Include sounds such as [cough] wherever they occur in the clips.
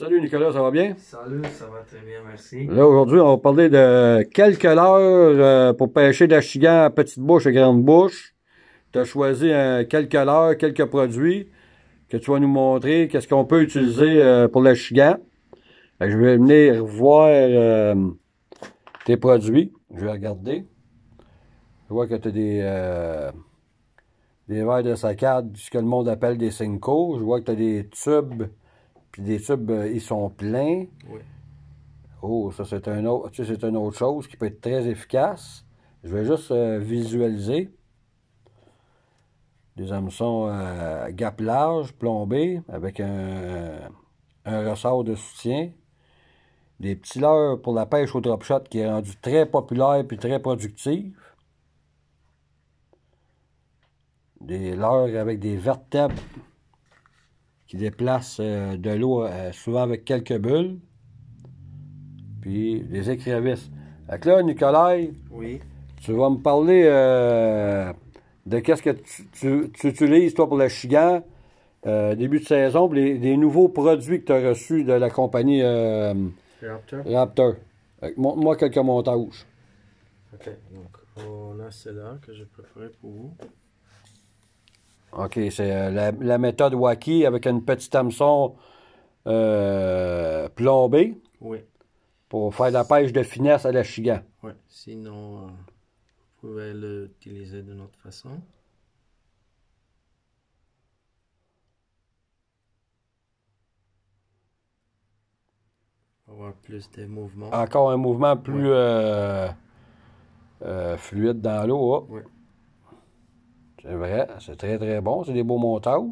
Salut Nicolas, ça va bien? Salut, ça va très bien, merci. Là, aujourd'hui, on va parler de quelques heures euh, pour pêcher chigan à petite bouche et grande bouche. Tu as choisi euh, quelques heures, quelques produits que tu vas nous montrer, qu'est-ce qu'on peut utiliser euh, pour chigan Je vais venir voir tes produits. Je vais regarder. Je vois que tu as des, des verres de saccade, ce que le monde appelle des Cinco. Je vois que tu as des tubes puis des tubes, euh, ils sont pleins. Oui. Oh, ça, c'est un autre, c'est une autre chose qui peut être très efficace. Je vais juste euh, visualiser. Des hameçons euh, à gap plombés, avec un, ressort de soutien. Des petits leurres pour la pêche au drop shot qui est rendu très populaire puis très productif. Des leurres avec des vertèbres qui déplace euh, de l'eau euh, souvent avec quelques bulles, puis les écrevisses. Fait là, Nicolas, oui. tu vas me parler euh, de qu'est-ce que tu, tu, utilises, toi, pour le chigan, début de saison, Des nouveaux produits que tu as reçus de la compagnie Raptor. Raptor. montre-moi quelques montages. OK, donc on a celle que j'ai préparée pour vous. OK, c'est euh, la, méthode Wacky avec une petite hameçon euh, plombée. Oui. Pour faire de la pêche de finesse à la chigan. Oui. Sinon, euh, vous pouvez l'utiliser d'une autre façon. avoir plus de mouvements. Encore un mouvement plus fluide dans l'eau. Oh. C'est vrai, c'est très, très bon. C'est des beaux montages.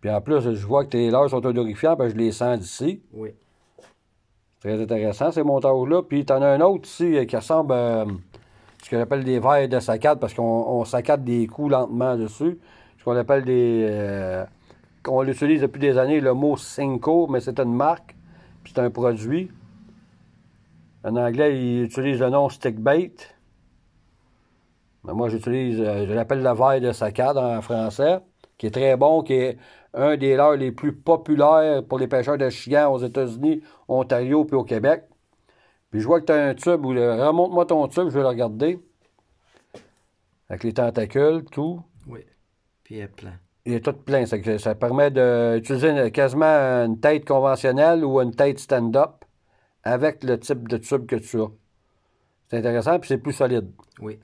Puis en plus, je vois que tes lèvres sont odorifiants, je les sens d'ici. Oui. Très intéressant, ces montages-là. Puis en as un autre ici euh, qui ressemble à euh, ce qu'on appelle des verres de saccade, parce qu'on saccade des coups lentement dessus. Ce qu'on appelle des. Euh, on l'utilise depuis des années, le mot Cinco, mais c'est une marque, puis c'est un produit. En anglais, ils utilisent le nom stickbait. Ben, moi, j'utilise, euh, je l'appelle le verre de saccade en français, qui est très bon, qui est un des leurs les plus populaires pour les pêcheurs de chiens aux États-Unis, Ontario puis au Québec. Puis je vois que tu as un tube, ou remonte-moi ton tube, je vais le regarder. Avec les tentacules, tout. Oui. Puis il est plein. Il est tout plein. Ça, ça permet d'utiliser quasiment une tête conventionnelle ou une tête stand-up avec le type de tube que tu as. C'est intéressant, puis c'est plus solide. Oui.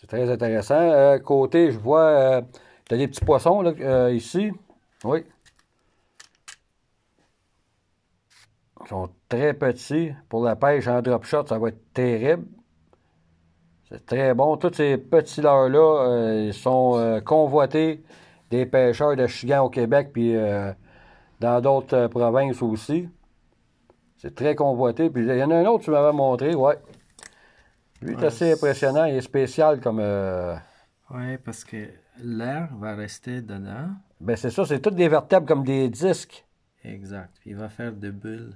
C'est très intéressant. Euh, côté, je vois, euh, tu as des petits poissons euh, ici. Oui. Ils sont très petits. Pour la pêche en drop shot, ça va être terrible. C'est très bon. Tous ces petits leurres-là, ils sont convoités des pêcheurs de Chigan au Québec, puis dans d'autres provinces aussi. C'est très convoité. Puis il y en a un autre, tu m'avais montré, Oui. Lui, est assez impressionnant et spécial comme. Euh, oui, parce que l'air va rester dedans. Ben, c'est ça, c'est toutes des vertèbres comme des disques. Exact. Puis il va faire des bulles.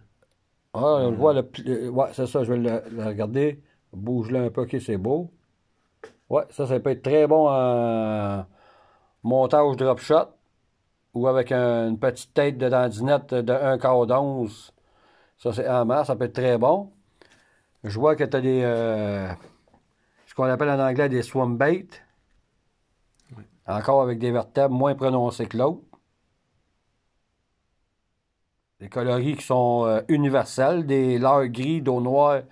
Ah, on le voit. Le, euh, ouais, c'est ça, je vais le, regarder. Bouge-le un peu, ok, c'est beau. Ouais, ça, ça peut être très bon en montage drop shot ou avec une petite tête de dandinette de 1 quart d'once. Ça, c'est en masse, ça peut être très bon. Je vois que tu as des. Euh, ce qu'on appelle en anglais des swim baits. Encore avec des vertèbres moins prononcées que l'autre. Des coloris qui sont euh, universels, des leurs gris, d'eau noire.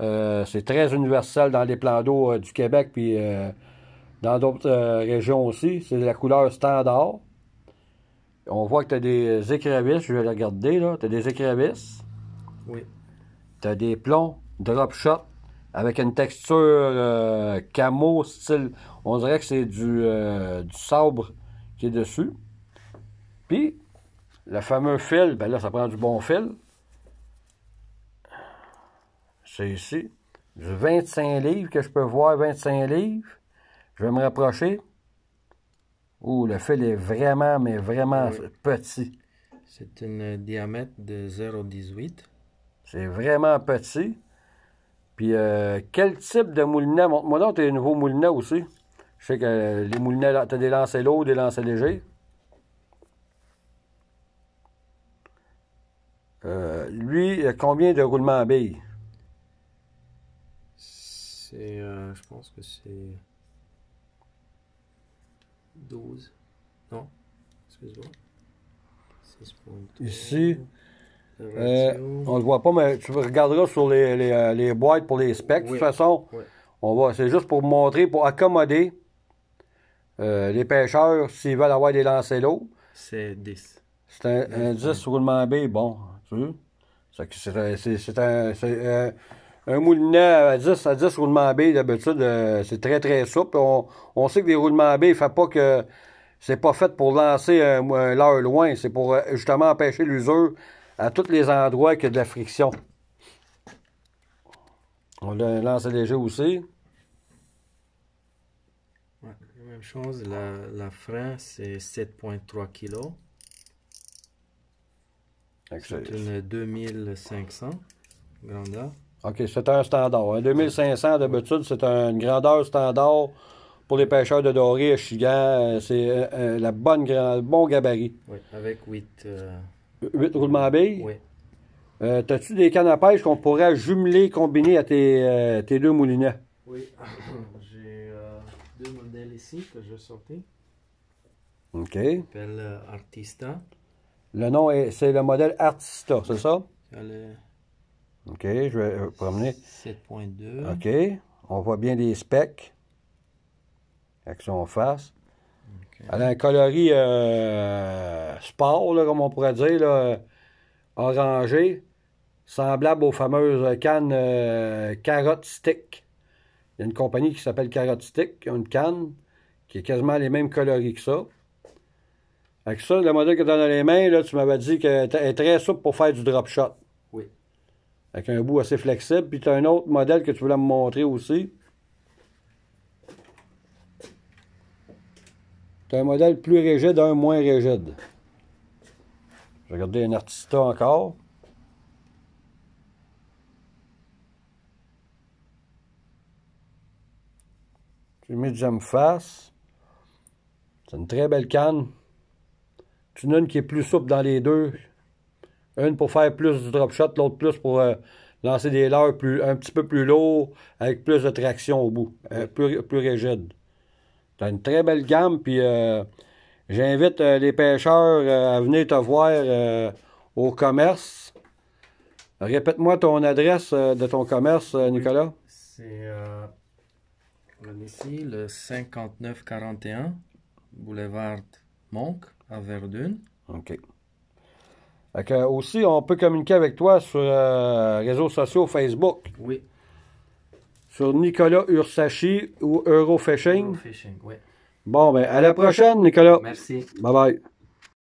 Euh, c'est très universel dans les plans d'eau du Québec puis dans d'autres régions aussi. C'est la couleur standard. On voit que tu as des écrevisses, je vais regarder là. Tu as des écrevisses. Oui. Tu as des plombs drop shot avec une texture euh, camo style. On dirait que c'est euh, du, sabre qui est dessus. Puis, le fameux fil, ben là, ça prend du bon fil. C'est ici. Du 25 livres que je peux voir, 25 livres. Je vais me rapprocher. Ouh, le fil est vraiment, mais vraiment petit. C'est un euh, diamètre de 0,18. C'est vraiment petit. Puis, euh, quel type de moulinet? Montre-moi donc tes nouveaux moulinets aussi. Je sais que euh, les moulinets, t'as des lancers lourds, des lancers légers. Euh, lui, il a combien de roulements à billes? C'est. je pense que c'est. 12. Non? Excuse-moi. Ici, euh, on le voit pas, mais tu regarderas sur les, les, euh, boîtes pour les specs. De toute façon, on c'est juste pour montrer, pour accommoder euh, les pêcheurs s'ils veulent avoir des lancers l'eau. C'est 10. C'est un, 10 roulement B, bon. Tu sais? C'est un, euh, un, moulinet à 10, roulements B, d'habitude, c'est très, très souple. On, on sait que des roulements B, fait pas que... C'est pas fait pour lancer un, leurre loin, c'est pour justement empêcher l'usure à tous les endroits qu'il y a de la friction. On a lancé léger aussi. Ouais, même chose, la, la frein, c'est 7,3 kg. C'est une 2500 grandeur. OK, c'est un standard. Un hein. 2500 d'habitude, c'est une grandeur standard pour les pêcheurs de doré à Chigan. Euh, c'est euh, euh, la bonne bon gabarit. Oui, avec 8. 8 roulements à billes? Oui. Euh, t'as-tu des cannes à pêche qu'on pourrait jumeler, combiner à tes, euh, tes deux moulinets? Oui, [coughs] j'ai euh, deux modèles ici que je vais sortir. OK. Ils s'appellent Artista. Le nom, est, c'est le modèle Artista, c'est ça? OK, je vais promener. 7.2. OK, on voit bien les specs. Action face. Elle a un coloris... Euh, sport, comme on pourrait dire, orangé, semblable aux fameuses cannes euh, carotte Stick. Il y a une compagnie qui s'appelle Carotte Stick, qui a une canne qui est quasiment les mêmes coloris que ça. Avec ça, le modèle que tu as dans les mains, là, tu m'avais dit qu'elle est très souple pour faire du drop shot. Oui. Avec un bout assez flexible. Puis tu as un autre modèle que tu voulais me montrer aussi. Tu as un modèle plus rigide, un moins rigide. Je regarder un artista encore. J'ai mis du face. C'est une très belle canne. C'est une, qui est plus souple dans les deux. Une pour faire plus du drop shot, l'autre plus pour euh, lancer des leurres plus, un petit peu plus lourds, avec plus de traction au bout, euh, plus, rigide. C'est une très belle gamme, puis euh, J'invite euh, les pêcheurs euh, à venir te voir euh, au commerce. Répète-moi ton adresse de ton commerce, Nicolas. C'est ici, le 5941 boulevard Monk à Verdun. OK. aussi, on peut communiquer avec toi sur les réseaux sociaux Facebook. Oui. Sur Nicolas Ursachi ou Eurofishing. Eurofishing, oui. Bon, ben, à la prochaine, Nicolas. Merci. Bye bye.